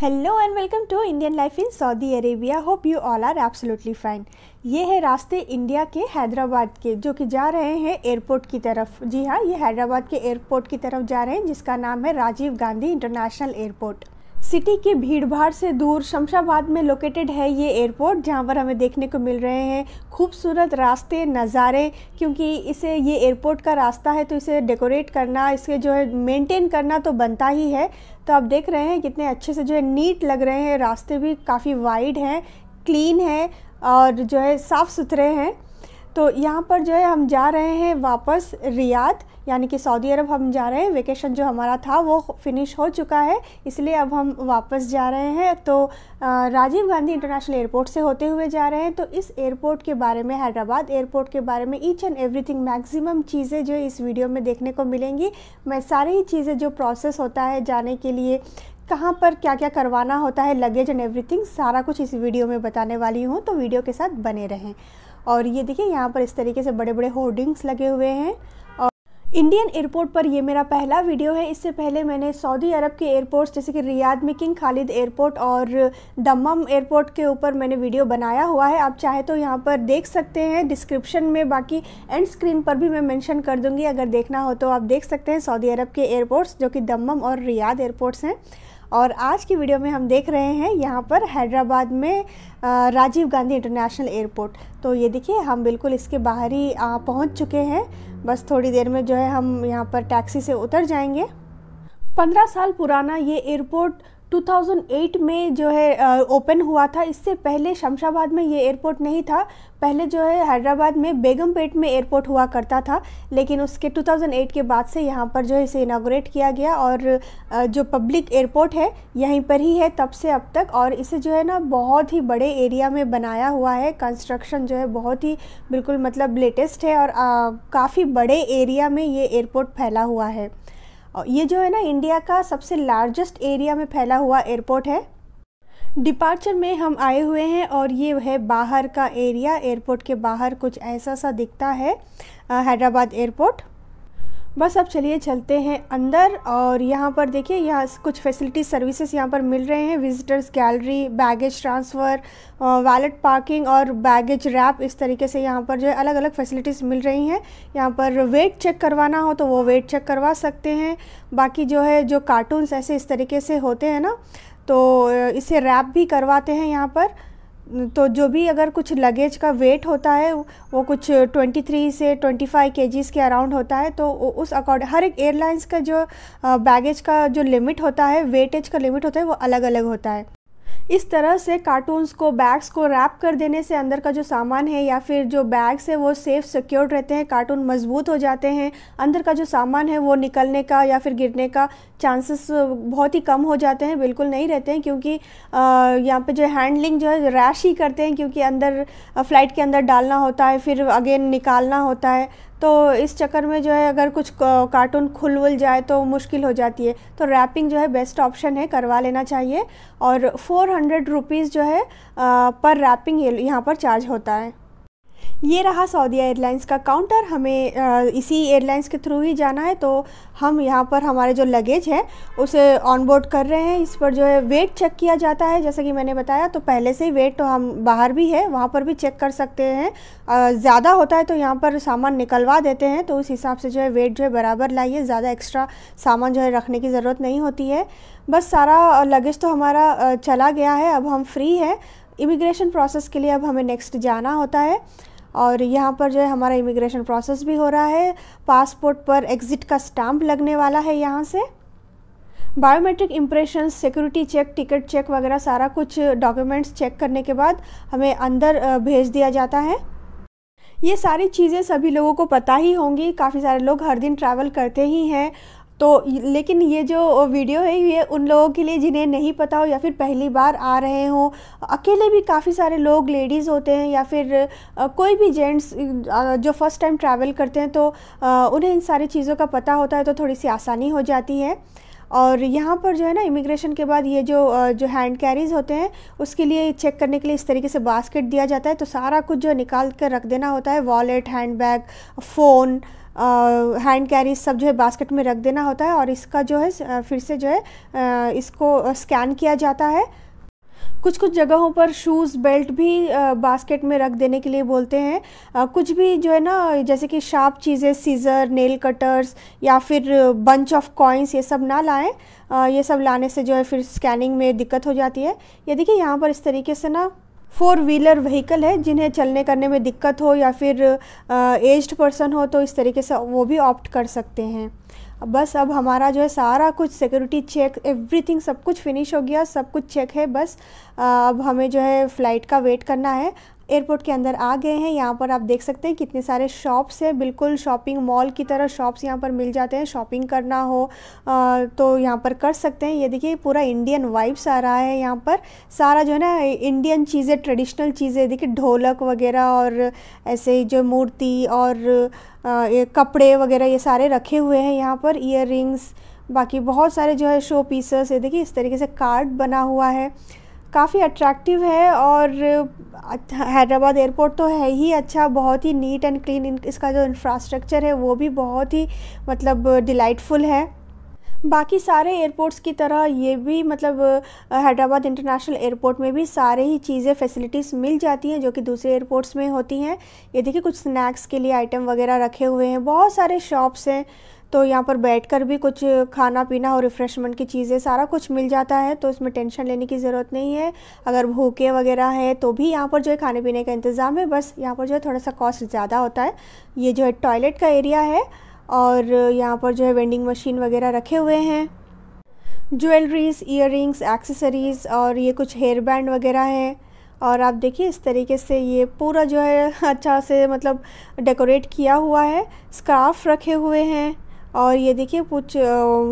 hello and welcome to Indian life in Saudi Arabia hope you all are absolutely fine ये है रास्ते India के हैदराबाद के जो कि जा रहे हैं एयरपोर्ट की तरफ जी हाँ ये हैदराबाद के एयरपोर्ट की तरफ जा रहे हैं जिसका नाम है Rajiv Gandhi international airport city के भीड़भाड़ से दूर शमशाबाद में लोकेटेड है ये एयरपोर्ट जहाँ पर हमें देखने को मिल रहे हैं खूबसूरत रास्ते नज़ारे क्योंकि इसे ये एयरपोर्ट का रास्ता है तो इसे डेकोरेट करना इसके जो है मेंटेन करना तो बनता ही है तो आप देख रहे हैं कितने अच्छे से जो है नीट लग रहे हैं रास्ते भी काफ़ी वाइड हैं क्लीन है और जो है साफ़ सुथरे हैं तो यहाँ पर जो है हम जा रहे हैं वापस रियाद यानी कि सऊदी अरब हम जा रहे हैं वेकेशन जो हमारा था वो फिनिश हो चुका है इसलिए अब हम वापस जा रहे हैं तो राजीव गांधी इंटरनेशनल एयरपोर्ट से होते हुए जा रहे हैं तो इस एयरपोर्ट के बारे में हैदराबाद एयरपोर्ट के बारे में ईच एंड एवरीथिंग मैक्सिमम चीज़ें जो इस वीडियो में देखने को मिलेंगी मैं सारी ही चीज़ें जो प्रोसेस होता है जाने के लिए कहाँ पर क्या क्या करवाना होता है लगेज एंड एवरीथिंग सारा कुछ इस वीडियो में बताने वाली हूँ तो वीडियो के साथ बने रहें और ये देखिए यहाँ पर इस तरीके से बड़े बड़े होर्डिंग्स लगे हुए हैं और इंडियन एयरपोर्ट पर ये मेरा पहला वीडियो है इससे पहले मैंने सऊदी अरब के एयरपोर्ट्स जैसे कि रियाद में किंग खालिद एयरपोर्ट और दमम एयरपोर्ट के ऊपर मैंने वीडियो बनाया हुआ है आप चाहे तो यहाँ पर देख सकते हैं डिस्क्रिप्शन में बाकी एंड स्क्रीन पर भी मैं मेंशन कर दूंगी अगर देखना हो तो आप देख सकते हैं सऊदी अरब के एयरपोर्ट्स जो कि दमम और रियाद एयरपोर्ट्स हैं और आज की वीडियो में हम देख रहे हैं यहाँ पर हैदराबाद में राजीव गांधी इंटरनेशनल एयरपोर्ट तो ये देखिए हम बिल्कुल इसके बाहर ही पहुँच चुके हैं बस थोड़ी देर में जो है हम यहाँ पर टैक्सी से उतर जाएंगे पंद्रह साल पुराना ये एयरपोर्ट 2008 में जो है ओपन हुआ था इससे पहले शमशाबाद में ये एयरपोर्ट नहीं था पहले जो है हैदराबाद में बेगमपेट में एयरपोर्ट हुआ करता था लेकिन उसके 2008 के बाद से यहाँ पर जो है इसे इनाग्रेट किया गया और जो पब्लिक एयरपोर्ट है यहीं पर ही है तब से अब तक और इसे जो है ना बहुत ही बड़े एरिया में बनाया हुआ है कंस्ट्रक्शन जो है बहुत ही बिल्कुल मतलब लेटेस्ट है और काफ़ी बड़े एरिया में ये एयरपोर्ट फैला हुआ है और ये जो है ना इंडिया का सबसे लार्जेस्ट एरिया में फैला हुआ एयरपोर्ट है डिपार्चर में हम आए हुए हैं और ये है बाहर का एरिया एयरपोर्ट के बाहर कुछ ऐसा सा दिखता है हैदराबाद एयरपोर्ट बस अब चलिए चलते हैं अंदर और यहाँ पर देखिए यहाँ कुछ फैसिलिटी सर्विसेज यहाँ पर मिल रहे हैं visitors gallery baggage transfer valet parking और बैगेज रैप इस तरीके से यहाँ पर जो है अलग अलग फैसिलिटीज़ मिल रही हैं यहाँ पर वेट चेक करवाना हो तो वो वेट चेक करवा सकते हैं बाकी जो है जो कार्टून्स ऐसे इस तरीके से होते हैं ना तो इसे रैप भी करवाते हैं यहाँ पर तो जो भी अगर कुछ लगेज का वेट होता है वो कुछ 23 से 25 फाइव के अराउंड होता है तो उस अकॉर्डिंग हर एक एयरलाइंस का जो बैगेज का जो लिमिट होता है वेटेज का लिमिट होता है वो अलग अलग होता है इस तरह से कार्टून्स को बैग्स को रैप कर देने से अंदर का जो सामान है या फिर जो बैग्स है वो सेफ़ सिक्योर्ड रहते हैं कार्टून मजबूत हो जाते हैं अंदर का जो सामान है वो निकलने का या फिर गिरने का चांसेस बहुत ही कम हो जाते हैं बिल्कुल नहीं रहते हैं क्योंकि यहाँ पे जो हैंडलिंग जो है रैश ही करते हैं क्योंकि अंदर फ्लाइट के अंदर डालना होता है फिर अगेन निकालना होता है तो इस चक्कर में जो है अगर कुछ कार्टून खुल वुल जाए तो मुश्किल हो जाती है तो रैपिंग जो है बेस्ट ऑप्शन है करवा लेना चाहिए और फोर हंड्रेड रुपीज़ जो है पर रैपिंग यहाँ पर चार्ज होता है ये रहा सऊदी एयरलाइंस का काउंटर हमें आ, इसी एयरलाइंस के थ्रू ही जाना है तो हम यहाँ पर हमारे जो लगेज है उसे ऑनबोर्ड कर रहे हैं इस पर जो है वेट चेक किया जाता है जैसा कि मैंने बताया तो पहले से ही वेट तो हम बाहर भी है वहाँ पर भी चेक कर सकते हैं ज़्यादा होता है तो यहाँ पर सामान निकलवा देते हैं तो उस हिसाब से जो है वेट जो है बराबर लाइए ज़्यादा एक्स्ट्रा सामान जो है रखने की ज़रूरत नहीं होती है बस सारा लगेज तो हमारा चला गया है अब हम फ्री हैं इमिग्रेशन प्रोसेस के लिए अब हमें नेक्स्ट जाना होता है और यहाँ पर जो है हमारा इमिग्रेशन प्रोसेस भी हो रहा है पासपोर्ट पर एग्ज़िट का स्टाम्प लगने वाला है यहाँ से biometric impression security check ticket check वगैरह सारा कुछ डॉक्यूमेंट्स चेक करने के बाद हमें अंदर भेज दिया जाता है ये सारी चीज़ें सभी लोगों को पता ही होंगी काफ़ी सारे लोग हर दिन ट्रैवल करते ही हैं तो लेकिन ये जो वीडियो है ये उन लोगों के लिए जिन्हें नहीं पता हो या फिर पहली बार आ रहे हों अकेले भी काफ़ी सारे लोग लेडीज़ होते हैं या फिर कोई भी जेंट्स जो फ़र्स्ट टाइम ट्रैवल करते हैं तो उन्हें इन सारी चीज़ों का पता होता है तो थोड़ी सी आसानी हो जाती है और यहाँ पर जो है ना इमिग्रेशन के बाद ये जो जो हैंड कैरीज होते हैं उसके लिए चेक करने के लिए इस तरीके से बास्केट दिया जाता है तो सारा कुछ जो निकाल कर रख देना होता है wallet hand bag phone hand carries सब जो है बास्केट में रख देना होता है और इसका जो है फिर से जो है इसको स्कैन किया जाता है कुछ कुछ जगहों पर शूज़ बेल्ट भी बास्केट में रख देने के लिए बोलते हैं कुछ भी जो है ना जैसे कि शार्प चीज़ें सीज़र नेल कटर्स या फिर बंच ऑफ कॉइन्स ये सब ना लाएं ये सब लाने से जो है फिर स्कैनिंग में दिक्कत हो जाती है ये देखिए यहाँ पर इस तरीके से ना फोर व्हीलर व्हीकल है जिन्हें चलने करने में दिक्कत हो या फिर एज्ड पर्सन हो तो इस तरीके से वो भी ऑप्ट कर सकते हैं बस अब हमारा जो है सारा कुछ सिक्योरिटी चेक एवरीथिंग सब कुछ फिनिश हो गया सब कुछ चेक है बस अब हमें जो है फ़्लाइट का वेट करना है एयरपोर्ट के अंदर आ गए हैं यहाँ पर आप देख सकते हैं कितने सारे शॉप्स हैं बिल्कुल शॉपिंग मॉल की तरह शॉप्स यहाँ पर मिल जाते हैं शॉपिंग करना हो आ, तो यहाँ पर कर सकते हैं ये देखिए पूरा इंडियन वाइब्स आ रहा है यहाँ पर सारा जो है ना इंडियन चीज़ें ट्रेडिशनल चीज़ें देखिए ढोलक वगैरह और ऐसे जो मूर्ति और आ, ये कपड़े वगैरह ये सारे रखे हुए हैं यहाँ पर ईयर बाकी बहुत सारे जो है शो पीसेस ये देखिए इस तरीके से कार्ड बना हुआ है काफ़ी अट्रैक्टिव है और हैदराबाद एयरपोर्ट तो है ही अच्छा बहुत ही नीट एंड क्लीन इसका जो इंफ्रास्ट्रक्चर है वो भी बहुत ही मतलब डिलाइटफुल है बाकी सारे एयरपोर्ट्स की तरह ये भी मतलब हैदराबाद इंटरनेशनल एयरपोर्ट में भी सारे ही चीज़ें फैसिलिटीज़ मिल जाती हैं जो कि दूसरे एयरपोर्ट्स में होती हैं ये देखिए कुछ स्नैक्स के लिए आइटम वगैरह रखे हुए हैं बहुत सारे शॉप्स हैं तो यहाँ पर बैठकर भी कुछ खाना पीना और रिफ़्रेशमेंट की चीज़ें सारा कुछ मिल जाता है तो इसमें टेंशन लेने की ज़रूरत नहीं है अगर भूखे वगैरह है तो भी यहाँ पर जो है खाने पीने का इंतज़ाम है बस यहाँ पर जो है थोड़ा सा कॉस्ट ज़्यादा होता है ये जो है टॉयलेट का एरिया है और यहाँ पर जो है वेंडिंग मशीन वगैरह रखे हुए हैं ज्वेलरीज इयर एक्सेसरीज़ और ये कुछ हेयर बैंड वगैरह है और आप देखिए इस तरीके से ये पूरा जो है अच्छा से मतलब डेकोरेट किया हुआ है स्काफ रखे हुए हैं और ये देखिए कुछ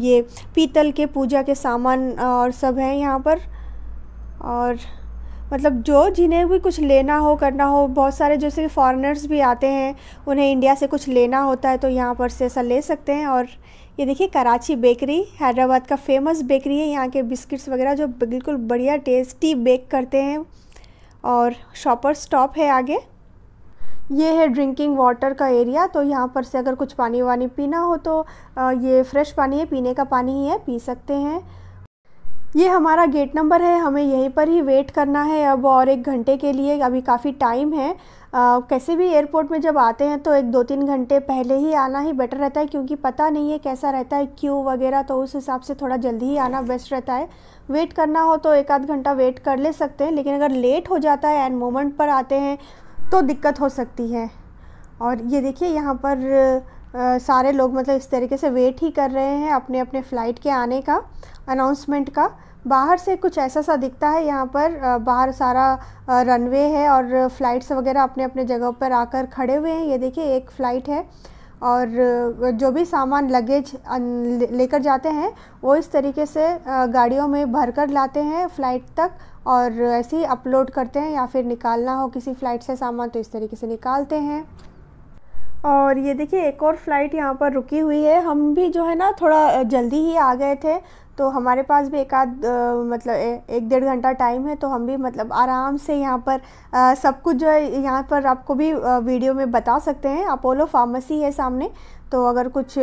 ये पीतल के पूजा के सामान और सब हैं यहाँ पर और मतलब जो जिन्हें भी कुछ लेना हो करना हो बहुत सारे जैसे कि फॉरेनर्स भी आते हैं उन्हें इंडिया से कुछ लेना होता है तो यहाँ पर से ऐसा ले सकते हैं और ये देखिए कराची बेकरी हैदराबाद का फेमस बेकरी है यहाँ के बिस्किट्स वगैरह जो बिल्कुल बढ़िया टेस्टी बेक करते हैं और शॉपर स्टॉप है आगे ये है ड्रिंकिंग वाटर का एरिया तो यहाँ पर से अगर कुछ पानी वानी पीना हो तो ये फ्रेश पानी है पीने का पानी ही है पी सकते हैं ये हमारा गेट नंबर है हमें यहीं पर ही वेट करना है अब और एक घंटे के लिए अभी काफ़ी टाइम है आ, कैसे भी एयरपोर्ट में जब आते हैं तो एक दो तीन घंटे पहले ही आना ही बेटर रहता है क्योंकि पता नहीं है कैसा रहता है क्यू वगैरह तो उस हिसाब से थोड़ा जल्दी ही आना बेस्ट रहता है वेट करना हो तो एक आध घंटा वेट कर ले सकते हैं लेकिन अगर लेट हो जाता है एंड मोमेंट पर आते हैं तो दिक्कत हो सकती है और ये देखिए यहाँ पर आ, सारे लोग मतलब इस तरीके से वेट ही कर रहे हैं अपने अपने फ़्लाइट के आने का अनाउंसमेंट का बाहर से कुछ ऐसा सा दिखता है यहाँ पर आ, बाहर सारा रनवे है और फ़्लाइट्स वगैरह अपने अपने जगह पर आकर खड़े हुए हैं ये देखिए एक फ़्लाइट है और जो भी सामान लगेज लेकर जाते हैं वो इस तरीके से गाड़ियों में भर कर लाते हैं फ़्लाइट तक और ऐसे ही अपलोड करते हैं या फिर निकालना हो किसी फ़्लाइट से सामान तो इस तरीके से निकालते हैं और ये देखिए एक और फ़्लाइट यहाँ पर रुकी हुई है हम भी जो है ना थोड़ा जल्दी ही आ गए थे तो हमारे पास भी एक आध मतलब एक डेढ़ घंटा टाइम है तो हम भी मतलब आराम से यहाँ पर आ, सब कुछ जो है यहाँ पर आपको भी वीडियो में बता सकते हैं अपोलो फार्मेसी है सामने तो अगर कुछ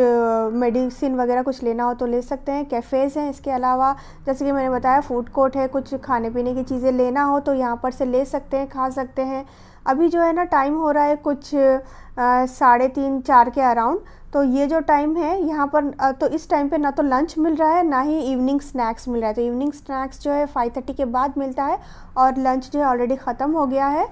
मेडिसिन वगैरह कुछ लेना हो तो ले सकते हैं कैफ़ेज़ हैं इसके अलावा जैसे कि मैंने बताया फूड कोर्ट है कुछ खाने पीने की चीज़ें लेना हो तो यहाँ पर से ले सकते हैं खा सकते हैं अभी जो है ना टाइम हो रहा है कुछ साढ़े तीन चार के अराउंड तो ये जो टाइम है यहाँ पर तो इस टाइम पे ना तो लंच मिल रहा है ना ही इवनिंग स्नैक्स मिल रहा है तो इवनिंग स्नैक्स जो है फाइव थर्टी के बाद मिलता है और लंच जो है ऑलरेडी ख़त्म हो गया है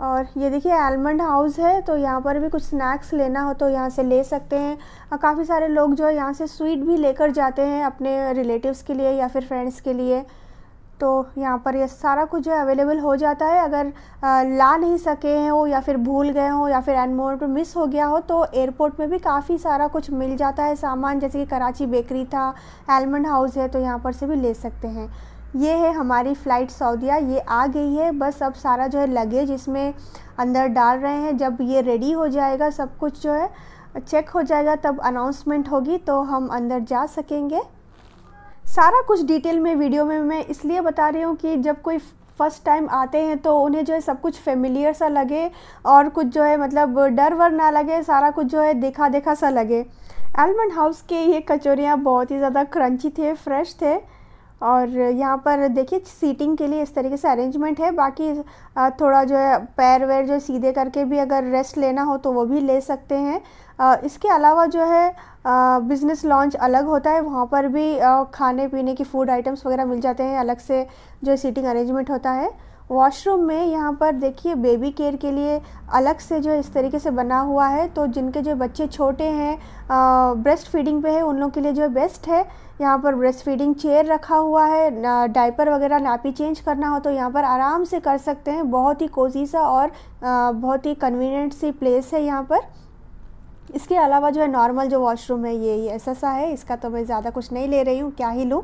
और ये देखिए आलमंड हाउस है तो यहाँ पर भी कुछ स्नैक्स लेना हो तो यहाँ से ले सकते हैं काफ़ी सारे लोग जो है यहाँ से स्वीट भी लेकर जाते हैं अपने रिलेटिव्स के लिए या फिर फ्रेंड्स के लिए तो यहाँ पर ये सारा कुछ जो है अवेलेबल हो जाता है अगर आ, ला नहीं सके हैं हो या फिर भूल गए हो या फिर एंड मोमेंट पर मिस हो गया हो तो एयरपोर्ट में भी काफ़ी सारा कुछ मिल जाता है सामान जैसे कि कराची बेकरी था एलमंड हाउस है तो यहाँ पर से भी ले सकते हैं ये है हमारी फ़्लाइट सऊदिया ये आ गई है बस अब सारा जो है लगेज इसमें अंदर डाल रहे हैं जब ये रेडी हो जाएगा सब कुछ जो है चेक हो जाएगा तब अनाउंसमेंट होगी तो हम अंदर जा सकेंगे सारा कुछ डिटेल में वीडियो में मैं इसलिए बता रही हूँ कि जब कोई फर्स्ट टाइम आते हैं तो उन्हें जो है सब कुछ फेमिलियर सा लगे और कुछ जो है मतलब डर वर ना लगे सारा कुछ जो है देखा देखा सा लगे एलमंड हाउस के ये कचौरियाँ बहुत ही ज़्यादा क्रंची थे फ्रेश थे और यहाँ पर देखिए सीटिंग के लिए इस तरीके से अरेंजमेंट है बाकी थोड़ा जो है पैर वैर जो सीधे करके भी अगर रेस्ट लेना हो तो वो भी ले सकते हैं इसके अलावा जो है बिज़नेस लॉन्च अलग होता है वहाँ पर भी खाने पीने की फ़ूड आइटम्स वगैरह मिल जाते हैं अलग से जो सीटिंग अरेंजमेंट होता है वॉशरूम में यहाँ पर देखिए बेबी केयर के लिए अलग से जो इस तरीके से बना हुआ है तो जिनके जो बच्चे छोटे हैं ब्रेस्ट फीडिंग पे है उन लोगों के लिए जो बेस्ट है यहाँ पर ब्रेस्ट फीडिंग चेयर रखा हुआ है डायपर वगैरह नापी चेंज करना हो तो यहाँ पर आराम से कर सकते हैं बहुत ही कोजी सा और आ, बहुत ही कन्वीनियंट सी प्लेस है यहाँ पर इसके अलावा जो है नॉर्मल जो वॉशरूम है ये ऐसा सा है इसका तो मैं ज़्यादा कुछ नहीं ले रही हूँ क्या ही लूँ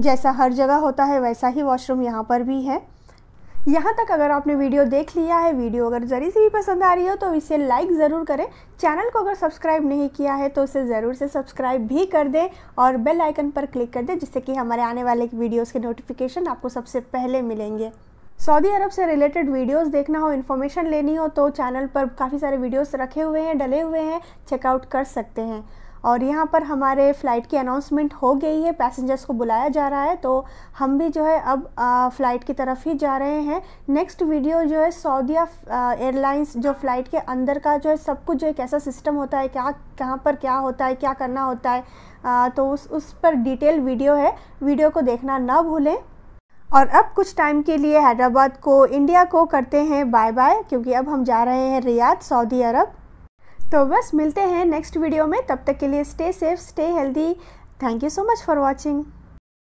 जैसा हर जगह होता है वैसा ही वॉशरूम यहाँ पर भी है यहाँ तक अगर आपने वीडियो देख लिया है वीडियो अगर जरी सी भी पसंद आ रही हो तो इसे लाइक ज़रूर करें चैनल को अगर सब्सक्राइब नहीं किया है तो इसे ज़रूर से सब्सक्राइब भी कर दें और बेल आइकन पर क्लिक कर दें जिससे कि हमारे आने वाले वीडियोज़ के नोटिफिकेशन आपको सबसे पहले मिलेंगे सऊदी अरब से रिलेटेड वीडियोस देखना हो इन्फॉर्मेशन लेनी हो तो चैनल पर काफ़ी सारे वीडियोस रखे हुए हैं डले हुए हैं चेकआउट कर सकते हैं और यहाँ पर हमारे फ़्लाइट की अनाउंसमेंट हो गई है पैसेंजर्स को बुलाया जा रहा है तो हम भी जो है अब फ़्लाइट की तरफ ही जा रहे हैं नेक्स्ट वीडियो जो है सऊदीया एयरलाइंस जो फ़्लाइट के अंदर का जो है सब कुछ जो है कैसा सिस्टम होता है क्या कहाँ पर क्या होता है क्या करना होता है आ, तो उस उस पर डिटेल वीडियो है वीडियो को देखना ना भूलें और अब कुछ टाइम के लिए हैदराबाद को इंडिया को करते हैं बाय बाय क्योंकि अब हम जा रहे हैं रियाद सऊदी अरब तो बस मिलते हैं नेक्स्ट वीडियो में तब तक के लिए stay safe stay healthy thank you so much for watching